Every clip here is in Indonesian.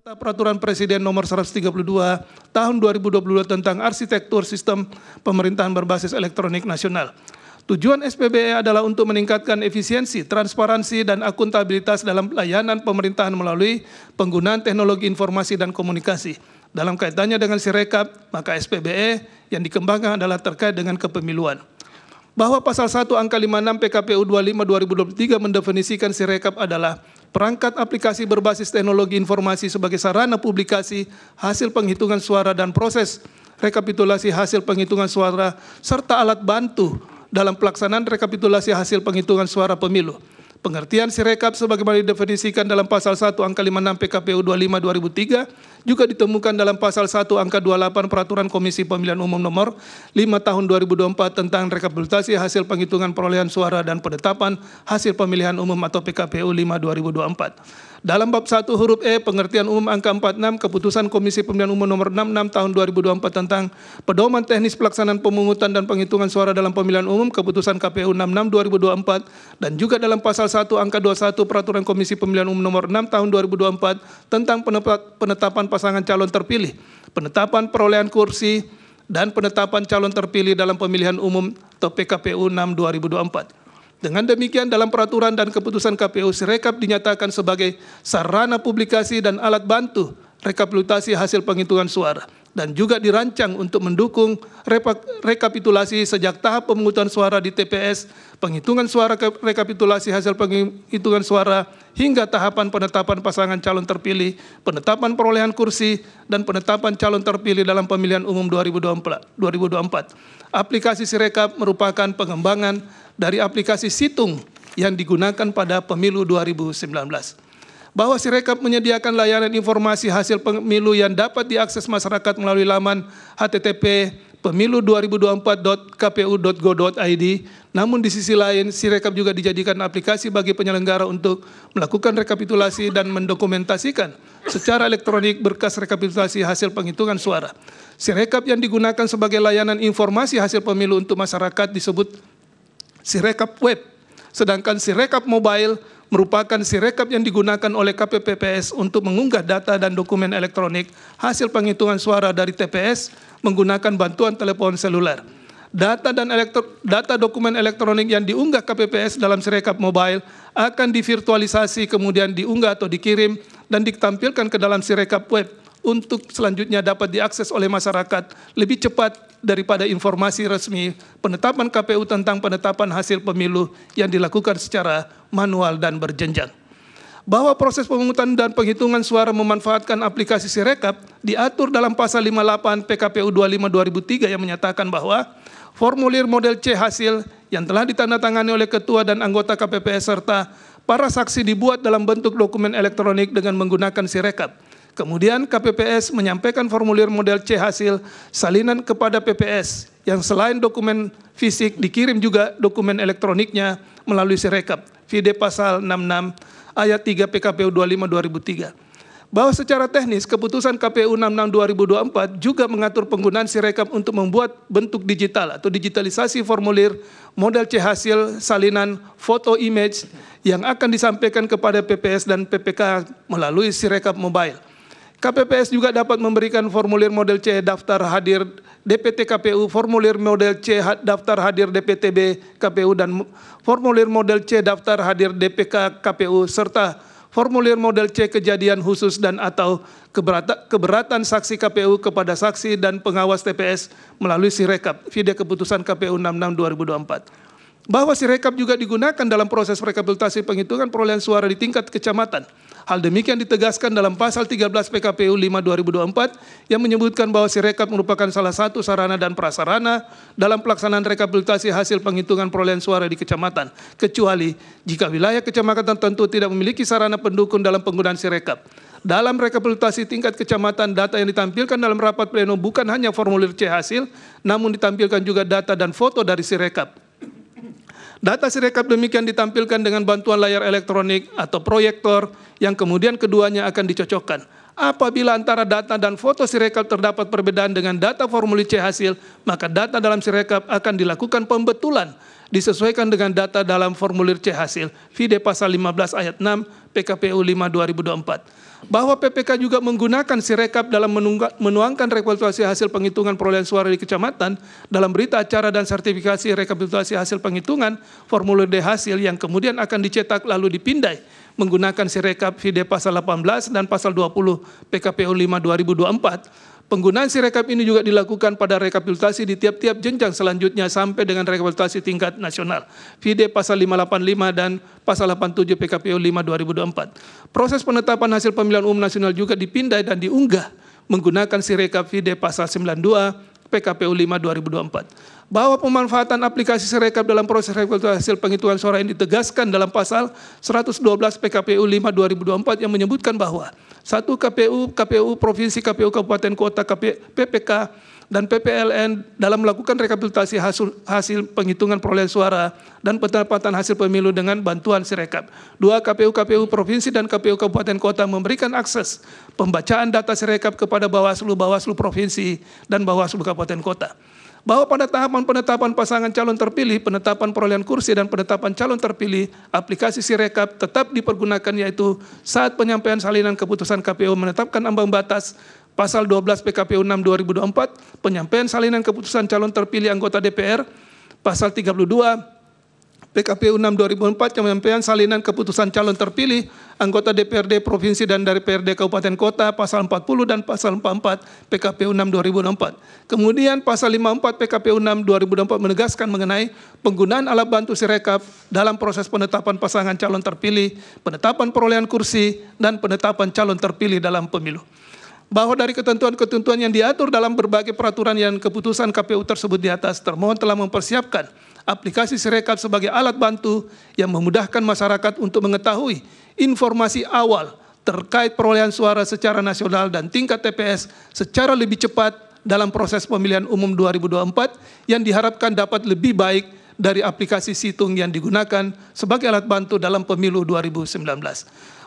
serta peraturan presiden nomor 132 tahun 2022 tentang arsitektur sistem pemerintahan berbasis elektronik nasional. Tujuan SPBE adalah untuk meningkatkan efisiensi, transparansi, dan akuntabilitas dalam layanan pemerintahan melalui penggunaan teknologi informasi dan komunikasi. Dalam kaitannya dengan Sirekap, maka SPBE yang dikembangkan adalah terkait dengan kepemiluan. Bahwa pasal 1 angka 56 PKPU 25 2023 mendefinisikan Sirekap adalah perangkat aplikasi berbasis teknologi informasi sebagai sarana publikasi hasil penghitungan suara dan proses rekapitulasi hasil penghitungan suara serta alat bantu dalam pelaksanaan rekapitulasi hasil penghitungan suara pemilu. Pengertian sirekap sebagaimana didefinisikan dalam pasal 1 angka 56 PKPU 25 2003 juga ditemukan dalam pasal 1 angka 28 Peraturan Komisi Pemilihan Umum nomor 5 tahun 2024 tentang rekapitulasi hasil penghitungan perolehan suara dan penetapan hasil pemilihan umum atau PKPU 5 2024. Dalam bab 1 huruf E pengertian umum angka 46 keputusan Komisi Pemilihan Umum nomor 66 tahun 2024 tentang pedoman teknis pelaksanaan pemungutan dan penghitungan suara dalam pemilihan umum keputusan KPU 66 2024 dan juga dalam pasal 1 angka 21 peraturan Komisi Pemilihan Umum nomor 6 tahun 2024 tentang penetapan pasangan calon terpilih, penetapan perolehan kursi, dan penetapan calon terpilih dalam pemilihan umum atau PKPU 6 2024. Dengan demikian dalam peraturan dan keputusan KPU Sirekap dinyatakan sebagai sarana publikasi dan alat bantu rekapitulasi hasil penghitungan suara dan juga dirancang untuk mendukung rekapitulasi sejak tahap pemungutan suara di TPS, penghitungan suara rekapitulasi hasil penghitungan suara hingga tahapan penetapan pasangan calon terpilih, penetapan perolehan kursi dan penetapan calon terpilih dalam pemilihan umum 2024. 2024. Aplikasi Sirekap merupakan pengembangan dari aplikasi Situng yang digunakan pada pemilu 2019 bahwa Sirekap menyediakan layanan informasi hasil pemilu yang dapat diakses masyarakat melalui laman http pemilu2024.kpu.go.id. Namun di sisi lain, Sirekap juga dijadikan aplikasi bagi penyelenggara untuk melakukan rekapitulasi dan mendokumentasikan secara elektronik berkas rekapitulasi hasil penghitungan suara. Sirekap yang digunakan sebagai layanan informasi hasil pemilu untuk masyarakat disebut Sirekap Web, sedangkan Sirekap Mobile merupakan sirekap yang digunakan oleh KPPPS untuk mengunggah data dan dokumen elektronik hasil penghitungan suara dari TPS menggunakan bantuan telepon seluler. Data dan elektro, data dokumen elektronik yang diunggah KPPS dalam sirekap mobile akan divirtualisasi kemudian diunggah atau dikirim dan ditampilkan ke dalam sirekap web untuk selanjutnya dapat diakses oleh masyarakat lebih cepat daripada informasi resmi penetapan KPU tentang penetapan hasil pemilu yang dilakukan secara manual dan berjenjang. Bahwa proses pemungutan dan penghitungan suara memanfaatkan aplikasi Sirekap diatur dalam pasal 58 PKPU 25 2003 yang menyatakan bahwa formulir model C hasil yang telah ditandatangani oleh ketua dan anggota KPPS serta para saksi dibuat dalam bentuk dokumen elektronik dengan menggunakan Sirekap Kemudian KPPS menyampaikan formulir model C hasil salinan kepada PPS yang selain dokumen fisik dikirim juga dokumen elektroniknya melalui Sirekap. Vide pasal 66 ayat 3 PKPU 25 2003. Bahwa secara teknis keputusan KPU 66 2024 juga mengatur penggunaan Sirekap untuk membuat bentuk digital atau digitalisasi formulir model C hasil salinan foto image yang akan disampaikan kepada PPS dan PPK melalui Sirekap Mobile. KPPS juga dapat memberikan formulir model C daftar hadir DPT KPU, formulir model C daftar hadir DPTB KPU dan formulir model C daftar hadir DPK KPU serta formulir model C kejadian khusus dan atau keberatan, saksi KPU kepada saksi dan pengawas TPS melalui Sirekap, video keputusan KPU 66 2024 bahwa sirekap juga digunakan dalam proses rekapitulasi penghitungan perolehan suara di tingkat kecamatan. Hal demikian ditegaskan dalam pasal 13 PKPU 5 2024 yang menyebutkan bahwa sirekap merupakan salah satu sarana dan prasarana dalam pelaksanaan rekapitulasi hasil penghitungan perolehan suara di kecamatan, kecuali jika wilayah kecamatan tentu tidak memiliki sarana pendukung dalam penggunaan sirekap. Dalam rekapitulasi tingkat kecamatan, data yang ditampilkan dalam rapat pleno bukan hanya formulir C hasil, namun ditampilkan juga data dan foto dari sirekap. Data sirekap demikian ditampilkan dengan bantuan layar elektronik atau proyektor yang kemudian keduanya akan dicocokkan. Apabila antara data dan foto sirekap terdapat perbedaan dengan data formulir C hasil, maka data dalam sirekap akan dilakukan pembetulan disesuaikan dengan data dalam formulir C hasil FIDE pasal 15 ayat 6 PKPU 5 2024 bahwa PPK juga menggunakan sirekap dalam menuangkan rekapitulasi hasil penghitungan perolehan suara di kecamatan dalam berita acara dan sertifikasi rekapitulasi hasil penghitungan formulir D hasil yang kemudian akan dicetak lalu dipindai menggunakan sirekap FIDE pasal 18 dan pasal 20 PKPU 5 2024 Penggunaan sirekap ini juga dilakukan pada rekapitulasi di tiap-tiap jenjang selanjutnya sampai dengan rekapitulasi tingkat nasional. FIDE pasal 585 dan pasal 87 PKPU 5 2024. Proses penetapan hasil pemilihan umum nasional juga dipindai dan diunggah menggunakan sirekap FIDE pasal 92 PKPU 5 2024 bahwa pemanfaatan aplikasi serekap dalam proses rekapitulasi hasil penghitungan suara ini ditegaskan dalam pasal 112 PKPU 5 2024 yang menyebutkan bahwa satu KPU, KPU provinsi, KPU kabupaten kota, KP, PPK dan PPLN dalam melakukan rekapitulasi hasil, hasil penghitungan perolehan suara dan pendapatan hasil pemilu dengan bantuan Sirekap. Dua KPU-KPU provinsi dan KPU kabupaten kota memberikan akses pembacaan data Sirekap kepada Bawaslu, Bawaslu provinsi dan Bawaslu kabupaten kota bahwa pada tahapan penetapan pasangan calon terpilih, penetapan perolehan kursi dan penetapan calon terpilih, aplikasi Sirekap tetap dipergunakan yaitu saat penyampaian salinan keputusan KPU menetapkan ambang batas Pasal 12 PKPU 6 2024, penyampaian salinan keputusan calon terpilih anggota DPR. Pasal 32 PKPU 6 2004 penyampaian salinan keputusan calon terpilih anggota DPRD provinsi dan dari PRD kabupaten kota pasal 40 dan pasal 44 PKPU 6 2004. Kemudian pasal 54 PKPU 6 2004 menegaskan mengenai penggunaan alat bantu sirekap dalam proses penetapan pasangan calon terpilih, penetapan perolehan kursi dan penetapan calon terpilih dalam pemilu bahwa dari ketentuan-ketentuan yang diatur dalam berbagai peraturan yang keputusan KPU tersebut di atas termohon telah mempersiapkan aplikasi Sirekap sebagai alat bantu yang memudahkan masyarakat untuk mengetahui informasi awal terkait perolehan suara secara nasional dan tingkat TPS secara lebih cepat dalam proses pemilihan umum 2024 yang diharapkan dapat lebih baik dari aplikasi situng yang digunakan sebagai alat bantu dalam pemilu 2019.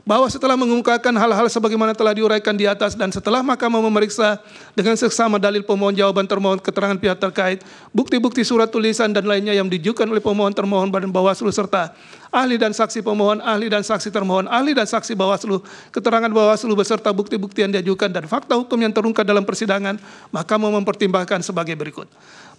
Bahwa setelah mengungkapkan hal-hal sebagaimana telah diuraikan di atas dan setelah mahkamah memeriksa dengan seksama dalil pemohon jawaban termohon keterangan pihak terkait, bukti-bukti surat tulisan dan lainnya yang dijukan oleh pemohon termohon badan bawaslu serta ahli dan saksi pemohon, ahli dan saksi termohon, ahli dan saksi bawaslu, keterangan bawaslu beserta bukti-bukti yang diajukan dan fakta hukum yang terungkap dalam persidangan, mahkamah mempertimbangkan sebagai berikut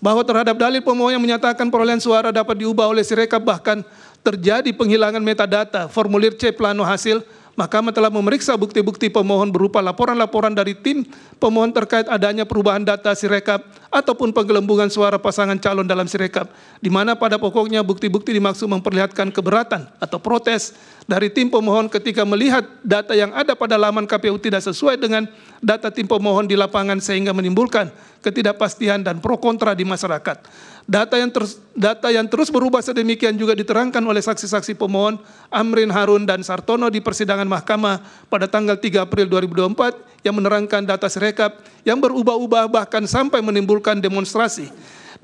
bahwa terhadap dalil pemohon yang menyatakan perolehan suara dapat diubah oleh sirekap bahkan terjadi penghilangan metadata formulir C plano hasil Mahkamah telah memeriksa bukti-bukti pemohon berupa laporan-laporan dari tim pemohon terkait adanya perubahan data sirekap ataupun penggelembungan suara pasangan calon dalam sirekap, di mana pada pokoknya bukti-bukti dimaksud memperlihatkan keberatan atau protes dari tim pemohon ketika melihat data yang ada pada laman KPU tidak sesuai dengan data tim pemohon di lapangan sehingga menimbulkan ketidakpastian dan pro kontra di masyarakat. Data yang, terus, data yang terus berubah sedemikian juga diterangkan oleh saksi-saksi pemohon Amrin Harun dan Sartono di persidangan mahkamah pada tanggal 3 April 2024 yang menerangkan data serekap yang berubah-ubah bahkan sampai menimbulkan demonstrasi.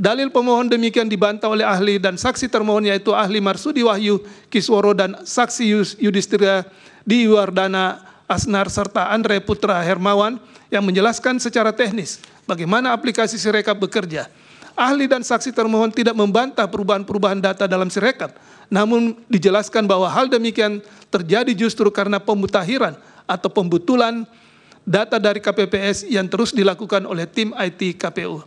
Dalil pemohon demikian dibantah oleh ahli dan saksi termohon yaitu ahli Marsudi Wahyu Kisworo dan saksi Yudhistira di Wardana Asnar serta Andre Putra Hermawan yang menjelaskan secara teknis bagaimana aplikasi Sirekap bekerja ahli dan saksi termohon tidak membantah perubahan-perubahan data dalam sirekap, namun dijelaskan bahwa hal demikian terjadi justru karena pemutahiran atau pembetulan data dari KPPS yang terus dilakukan oleh tim IT KPU.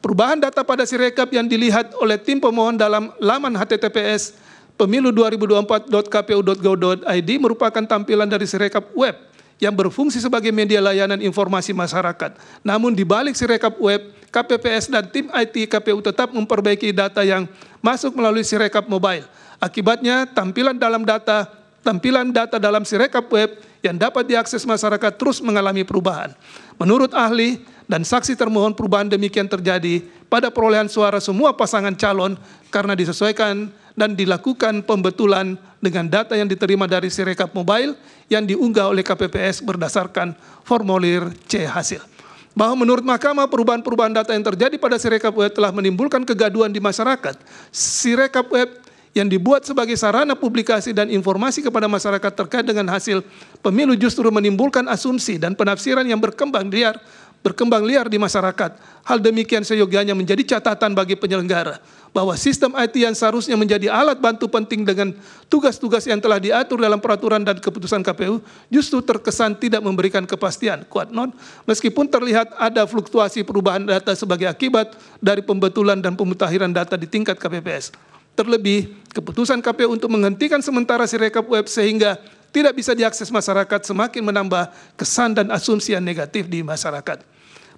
Perubahan data pada sirekap yang dilihat oleh tim pemohon dalam laman https pemilu2024.kpu.go.id merupakan tampilan dari sirekap web yang berfungsi sebagai media layanan informasi masyarakat. Namun di balik sirekap web, KPPS dan tim IT KPU tetap memperbaiki data yang masuk melalui sirekap mobile. Akibatnya tampilan dalam data, tampilan data dalam sirekap web yang dapat diakses masyarakat terus mengalami perubahan. Menurut ahli dan saksi termohon perubahan demikian terjadi pada perolehan suara semua pasangan calon karena disesuaikan dan dilakukan pembetulan dengan data yang diterima dari Sirekap Mobile yang diunggah oleh KPPS berdasarkan formulir C hasil. Bahwa menurut mahkamah perubahan-perubahan data yang terjadi pada Sirekap Web telah menimbulkan kegaduan di masyarakat. Sirekap Web yang dibuat sebagai sarana publikasi dan informasi kepada masyarakat terkait dengan hasil pemilu justru menimbulkan asumsi dan penafsiran yang berkembang liar berkembang liar di masyarakat. Hal demikian seyogianya menjadi catatan bagi penyelenggara bahwa sistem IT yang seharusnya menjadi alat bantu penting dengan tugas-tugas yang telah diatur dalam peraturan dan keputusan KPU justru terkesan tidak memberikan kepastian. Kuat non, meskipun terlihat ada fluktuasi perubahan data sebagai akibat dari pembetulan dan pemutahiran data di tingkat KPPS. Terlebih, keputusan KPU untuk menghentikan sementara sirekap web sehingga tidak bisa diakses masyarakat semakin menambah kesan dan asumsi yang negatif di masyarakat.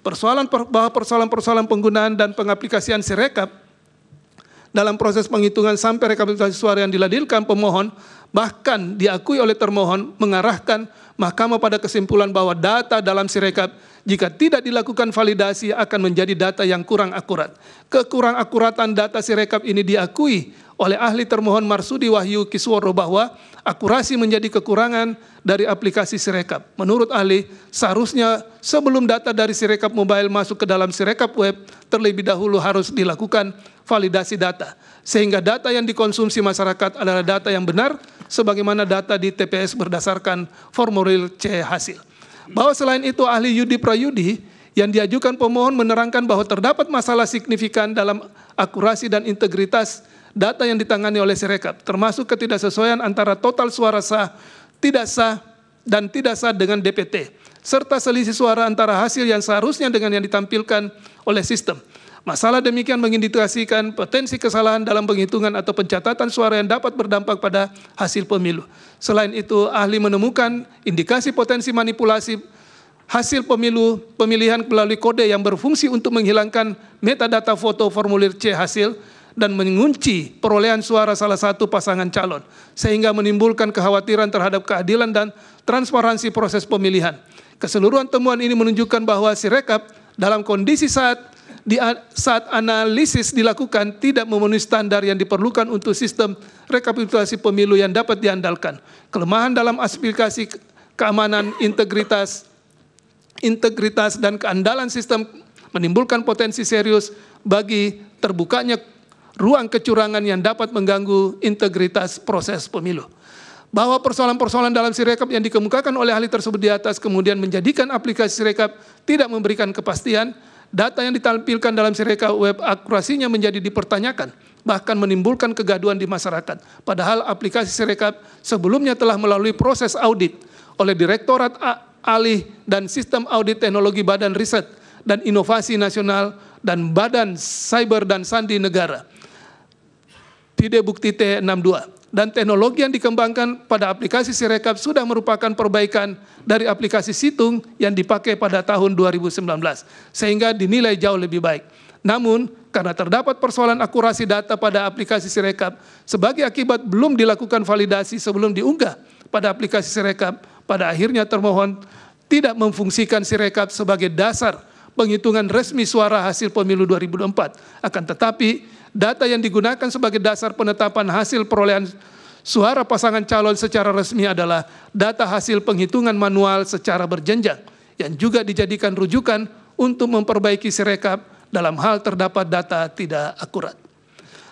Persoalan bahwa persoalan-persoalan penggunaan dan pengaplikasian sirekap dalam proses penghitungan sampai rekapitulasi suara yang diladilkan pemohon bahkan diakui oleh termohon mengarahkan mahkamah pada kesimpulan bahwa data dalam sirekap jika tidak dilakukan validasi akan menjadi data yang kurang akurat. Kekurang akuratan data sirekap ini diakui oleh ahli termohon Marsudi Wahyu Kisworo bahwa akurasi menjadi kekurangan dari aplikasi Sirekap. Menurut ahli, seharusnya sebelum data dari Sirekap Mobile masuk ke dalam Sirekap Web, terlebih dahulu harus dilakukan validasi data. Sehingga data yang dikonsumsi masyarakat adalah data yang benar, sebagaimana data di TPS berdasarkan formulir C hasil. Bahwa selain itu ahli Yudi Prayudi yang diajukan pemohon menerangkan bahwa terdapat masalah signifikan dalam akurasi dan integritas data yang ditangani oleh Sirekap, termasuk ketidaksesuaian antara total suara sah, tidak sah, dan tidak sah dengan DPT, serta selisih suara antara hasil yang seharusnya dengan yang ditampilkan oleh sistem. Masalah demikian mengindikasikan potensi kesalahan dalam penghitungan atau pencatatan suara yang dapat berdampak pada hasil pemilu. Selain itu, ahli menemukan indikasi potensi manipulasi hasil pemilu pemilihan melalui kode yang berfungsi untuk menghilangkan metadata foto formulir C hasil dan mengunci perolehan suara salah satu pasangan calon, sehingga menimbulkan kekhawatiran terhadap keadilan dan transparansi proses pemilihan. Keseluruhan temuan ini menunjukkan bahwa Sirekap dalam kondisi saat di, saat analisis dilakukan tidak memenuhi standar yang diperlukan untuk sistem rekapitulasi pemilu yang dapat diandalkan. Kelemahan dalam aspirasi keamanan integritas integritas dan keandalan sistem menimbulkan potensi serius bagi terbukanya ruang kecurangan yang dapat mengganggu integritas proses pemilu. Bahwa persoalan-persoalan dalam sirekap yang dikemukakan oleh ahli tersebut di atas kemudian menjadikan aplikasi sirekap tidak memberikan kepastian, data yang ditampilkan dalam sirekap web akurasinya menjadi dipertanyakan, bahkan menimbulkan kegaduan di masyarakat. Padahal aplikasi sirekap sebelumnya telah melalui proses audit oleh Direktorat Alih dan Sistem Audit Teknologi Badan Riset dan Inovasi Nasional dan Badan Cyber dan Sandi Negara. Tidak bukti T62. Dan teknologi yang dikembangkan pada aplikasi Sirekap sudah merupakan perbaikan dari aplikasi Situng yang dipakai pada tahun 2019. Sehingga dinilai jauh lebih baik. Namun, karena terdapat persoalan akurasi data pada aplikasi Sirekap, sebagai akibat belum dilakukan validasi sebelum diunggah pada aplikasi Sirekap, pada akhirnya termohon tidak memfungsikan Sirekap sebagai dasar penghitungan resmi suara hasil pemilu 2024. Akan tetapi, data yang digunakan sebagai dasar penetapan hasil perolehan suara pasangan calon secara resmi adalah data hasil penghitungan manual secara berjenjang yang juga dijadikan rujukan untuk memperbaiki sirekap dalam hal terdapat data tidak akurat.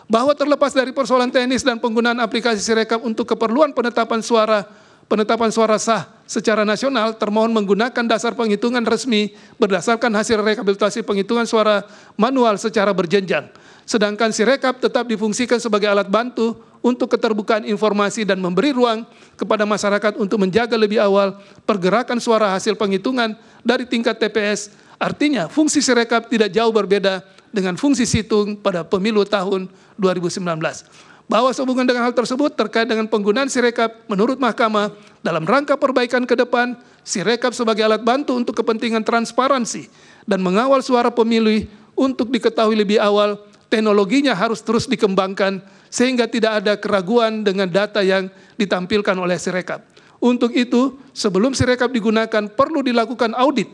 Bahwa terlepas dari persoalan teknis dan penggunaan aplikasi sirekap untuk keperluan penetapan suara penetapan suara sah secara nasional termohon menggunakan dasar penghitungan resmi berdasarkan hasil rekapitulasi penghitungan suara manual secara berjenjang. Sedangkan Sirekap tetap difungsikan sebagai alat bantu untuk keterbukaan informasi dan memberi ruang kepada masyarakat untuk menjaga lebih awal pergerakan suara hasil penghitungan dari tingkat TPS. Artinya, fungsi Sirekap tidak jauh berbeda dengan fungsi situng pada pemilu tahun 2019 bahwa sehubungan dengan hal tersebut terkait dengan penggunaan sirekap menurut mahkamah dalam rangka perbaikan ke depan sirekap sebagai alat bantu untuk kepentingan transparansi dan mengawal suara pemilih untuk diketahui lebih awal teknologinya harus terus dikembangkan sehingga tidak ada keraguan dengan data yang ditampilkan oleh sirekap. Untuk itu, sebelum sirekap digunakan perlu dilakukan audit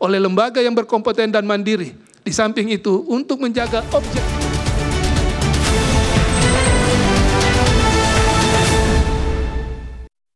oleh lembaga yang berkompeten dan mandiri. Di samping itu, untuk menjaga objek